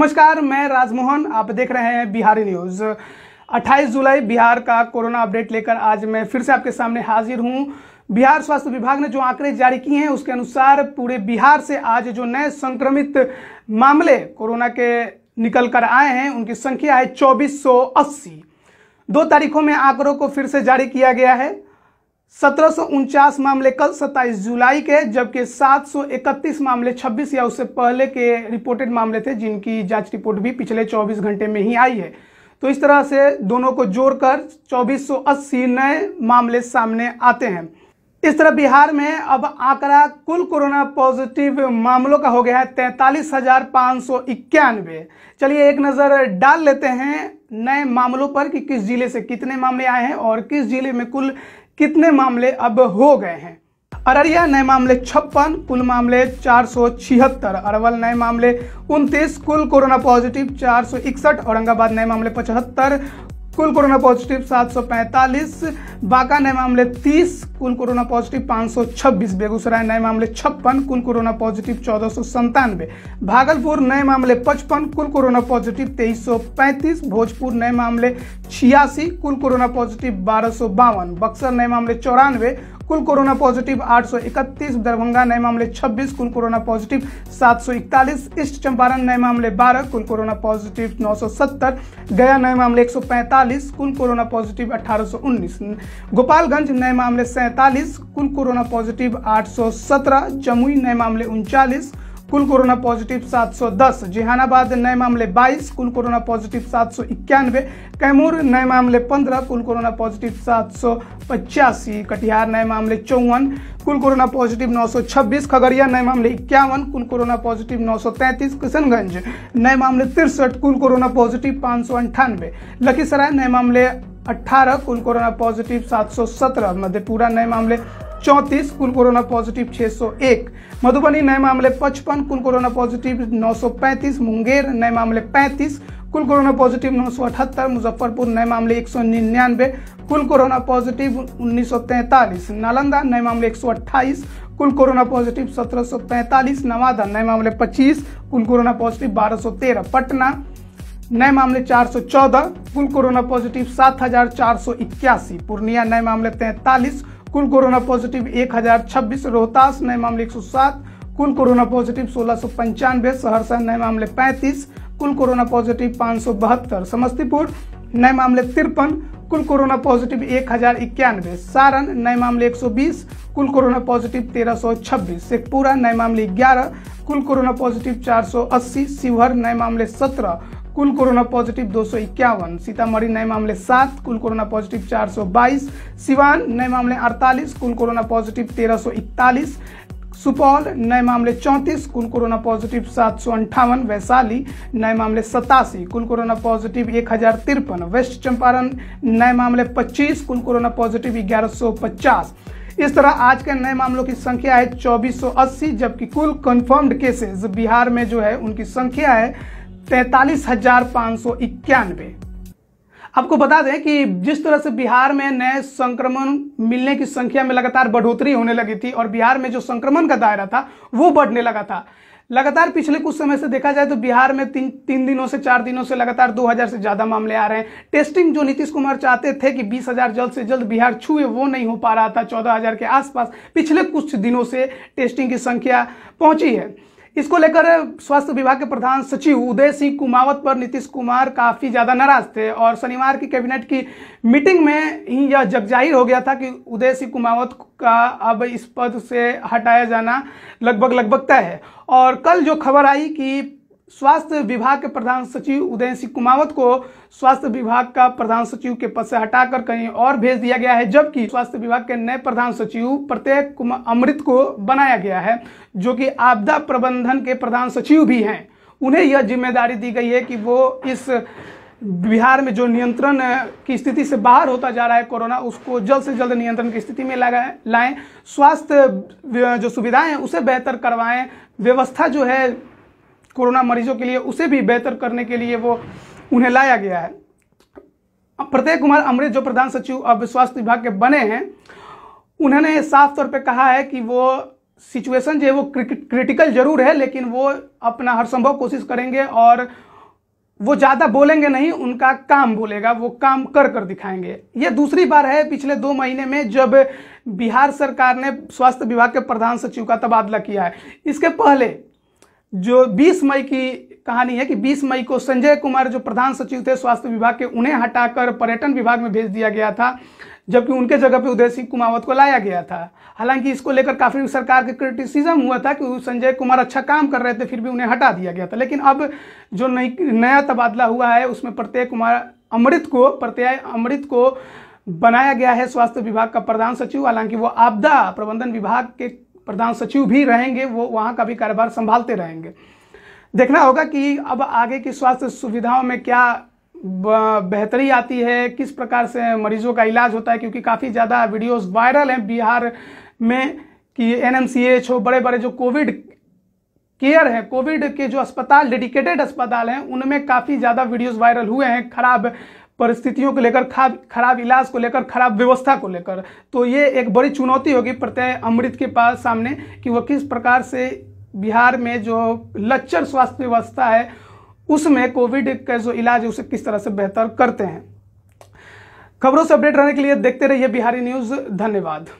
नमस्कार मैं राजमोहन आप देख रहे हैं बिहारी न्यूज 28 जुलाई बिहार का कोरोना अपडेट लेकर आज मैं फिर से आपके सामने हाजिर हूं बिहार स्वास्थ्य विभाग ने जो आंकड़े जारी किए हैं उसके अनुसार पूरे बिहार से आज जो नए संक्रमित मामले कोरोना के निकल कर आए हैं उनकी संख्या है 2480 दो तारीखों में आंकड़ों को फिर से जारी किया गया है सत्रह मामले कल 27 जुलाई के जबकि 731 मामले 26 या उससे पहले के रिपोर्टेड मामले थे जिनकी जांच रिपोर्ट भी पिछले 24 घंटे में ही आई है तो इस तरह से दोनों को जोड़कर 2480 नए मामले सामने आते हैं इस तरह बिहार में अब आंकड़ा कुल कोरोना पॉजिटिव मामलों का हो गया है तैंतालीस हजार पाँच सौ चलिए एक नज़र डाल लेते हैं नए मामलों पर कि किस जिले से कितने मामले आए हैं और किस जिले में कुल कितने मामले अब हो गए हैं अररिया नए मामले छप्पन कुल मामले चार सौ छिहत्तर अरवल नए मामले उनतीस कुल कोरोना पॉजिटिव चार सौ इकसठ औरंगाबाद नए मामले पचहत्तर कुल कोरोना पॉजिटिव 745 बांका नए मामले 30 कुल कोरोना पॉजिटिव 526 बेगूसराय नए मामले छप्पन कुल कोरोना पॉजिटिव चौदह भागलपुर नए मामले पचपन कुल कोरोना पॉजिटिव 2335 भोजपुर नए मामले छियासी कुल कोरोना पॉजिटिव बारह बक्सर नए मामले चौरानवे कुल कोरोना पॉजिटिव 831 दरभंगा नए मामले 26 कुल कोरोना पॉजिटिव 741 ईस्ट चंपारण नए मामले 12 कुल कोरोना पॉजिटिव 970 गया नए मामले 145 कुल कोरोना पॉजिटिव 1819 गोपालगंज नए मामले सैंतालीस कुल कोरोना पॉजिटिव 817 जमुई नए मामले उनचालीस कुल कोरोना पॉजिटिव 710 जहानाबाद नए मामले 22 कुल कोरोना पॉजिटिव सात सौ इक्यानवे कैमूर नए मामले 15 कुल कोरोना पॉजिटिव सात सौ पचासी कटिहार नए मामले चौवन कुल कोरोना पॉजिटिव 926 खगड़िया नए मामले इक्यावन कुल कोरोना पॉजिटिव 933 किशनगंज नए मामले तिरसठ कुल कोरोना पॉजिटिव पाँच लखीसराय नए मामले 18 कुल कोरोना पॉजिटिव 717 मधेपुरा नए मामले चौंतीस कुल कोरोना पॉजिटिव 601 मधुबनी नए मामले 55 कुल कोरोना पॉजिटिव 935 मुंगेर नए मामले 35 कुल कोरोना पॉजिटिव 978 मुजफ्फरपुर नए मामले 199 कुल कोरोना पॉजिटिव 1943 नालंदा नए मामले 128 कुल कोरोना पॉजिटिव 1743 नवादा नए मामले 25 कुल कोरोना पॉजिटिव 1213 पटना नए मामले 414 कुल कोरोना पॉजिटिव 7481 पूर्णिया नए मामले 43 कुल कोरोना पॉजिटिव एक हजार छब्बीस रोहतास नए मामले एक सौ सात कुल कोरोना पॉजिटिव सोलह सौ पंचानवे सहरसा नए मामले पैंतीस कुल कोरोना पॉजिटिव पाँच सौ बहत्तर समस्तीपुर नए मामले तिरपन कुल कोरोना पॉजिटिव एक हजार इक्यानवे सारण नए मामले एक सौ बीस कुल कोरोना पॉजिटिव तेरह सौ छब्बीस शेखपुरा नए मामले ग्यारह कुल कोरोना पॉजिटिव चार सौ अस्सी शिवहर नए मामले सत्रह कुल कोरोना पॉजिटिव दो सीतामढ़ी नए मामले सात कुल कोरोना पॉजिटिव चार सिवान नए मामले अड़तालीस कुल कोरोना पॉजिटिव तेरह सुपौल नए मामले 34 कुल कोरोना पॉजिटिव सात वैशाली नए मामले सतासी कुल कोरोना पॉजिटिव एक वेस्ट चंपारण नए मामले 25 कुल कोरोना पॉजिटिव 1150 इस तरह आज के नए मामलों की संख्या है 2480 जबकि कुल कंफर्म्ड केसेस बिहार में जो है उनकी संख्या है तैतालीस हजार सौ आपको बता दें कि जिस तरह से बिहार में नए संक्रमण मिलने की संख्या में लगातार बढ़ोतरी होने लगी थी और बिहार में जो संक्रमण का दायरा था वो बढ़ने लगा था लगातार पिछले कुछ समय से देखा जाए तो बिहार में तीन तीन दिनों से चार दिनों से लगातार 2000 से ज़्यादा मामले आ रहे हैं टेस्टिंग जो नीतीश कुमार चाहते थे कि 20000 जल्द से जल्द बिहार छुए वो नहीं हो पा रहा था 14000 के आसपास पिछले कुछ दिनों से टेस्टिंग की संख्या पहुंची है इसको लेकर स्वास्थ्य विभाग के प्रधान सचिव उदय सिंह कुमावत पर नीतीश कुमार काफ़ी ज़्यादा नाराज थे और शनिवार की कैबिनेट की मीटिंग में ही यह जग जाहिर हो गया था कि उदय सिंह कुमावत का अब इस पद से हटाया जाना लगभग लगभग तय है और कल जो खबर आई कि स्वास्थ्य विभाग के प्रधान सचिव उदय सिंह कुमावत को स्वास्थ्य विभाग का प्रधान सचिव के पद से हटाकर कहीं और भेज दिया गया है जबकि स्वास्थ्य विभाग के नए प्रधान सचिव प्रत्येक अमृत को बनाया गया है जो कि आपदा प्रबंधन के प्रधान सचिव भी हैं उन्हें यह जिम्मेदारी दी गई है कि वो इस बिहार में जो नियंत्रण की स्थिति से बाहर होता जा रहा है कोरोना उसको जल्द से जल्द नियंत्रण की स्थिति में लगाए लाएं स्वास्थ्य जो सुविधाएं हैं उसे बेहतर करवाएं व्यवस्था जो है कोरोना मरीजों के लिए उसे भी बेहतर करने के लिए वो उन्हें लाया गया है प्रत्यय कुमार अमृत जो प्रधान सचिव अब स्वास्थ्य विभाग के बने हैं उन्होंने साफ तौर पर कहा है कि वो सिचुएशन जो है वो क्रिटिकल जरूर है लेकिन वो अपना हर संभव कोशिश करेंगे और वो ज़्यादा बोलेंगे नहीं उनका काम बोलेगा वो काम कर कर दिखाएंगे ये दूसरी बार है पिछले दो महीने में जब बिहार सरकार ने स्वास्थ्य विभाग के प्रधान सचिव का तबादला किया है इसके पहले जो 20 मई की कहानी है कि 20 मई को संजय कुमार जो प्रधान सचिव थे स्वास्थ्य विभाग के उन्हें हटाकर पर्यटन विभाग में भेज दिया गया था जबकि उनके जगह पे उदय सिंह कुमावत को लाया गया था हालांकि इसको लेकर काफ़ी सरकार के क्रिटिसिज्म हुआ था कि संजय कुमार अच्छा काम कर रहे थे फिर भी उन्हें हटा दिया गया था लेकिन अब जो नई नया तबादला हुआ है उसमें प्रत्यय कुमार अमृत को प्रत्यय अमृत को बनाया गया है स्वास्थ्य विभाग का प्रधान सचिव हालांकि वो आपदा प्रबंधन विभाग के प्रधान सचिव भी रहेंगे वो वहाँ का भी कारोबार संभालते रहेंगे देखना होगा कि अब आगे की स्वास्थ्य सुविधाओं में क्या बेहतरी आती है किस प्रकार से मरीजों का इलाज होता है क्योंकि काफ़ी ज़्यादा वीडियोस वायरल हैं बिहार में कि एन हो बड़े बड़े जो कोविड केयर हैं कोविड के जो अस्पताल डेडिकेटेड अस्पताल हैं उनमें काफ़ी ज़्यादा वीडियोस वायरल हुए हैं खराब परिस्थितियों को लेकर खराब खराब इलाज को लेकर खराब व्यवस्था को लेकर तो ये एक बड़ी चुनौती होगी प्रत्यय अमृत के पास सामने कि वह किस प्रकार से बिहार में जो लच्चर स्वास्थ्य व्यवस्था है उसमें कोविड का जो इलाज है उसे किस तरह से बेहतर करते हैं खबरों से अपडेट रहने के लिए देखते रहिए बिहारी न्यूज़ धन्यवाद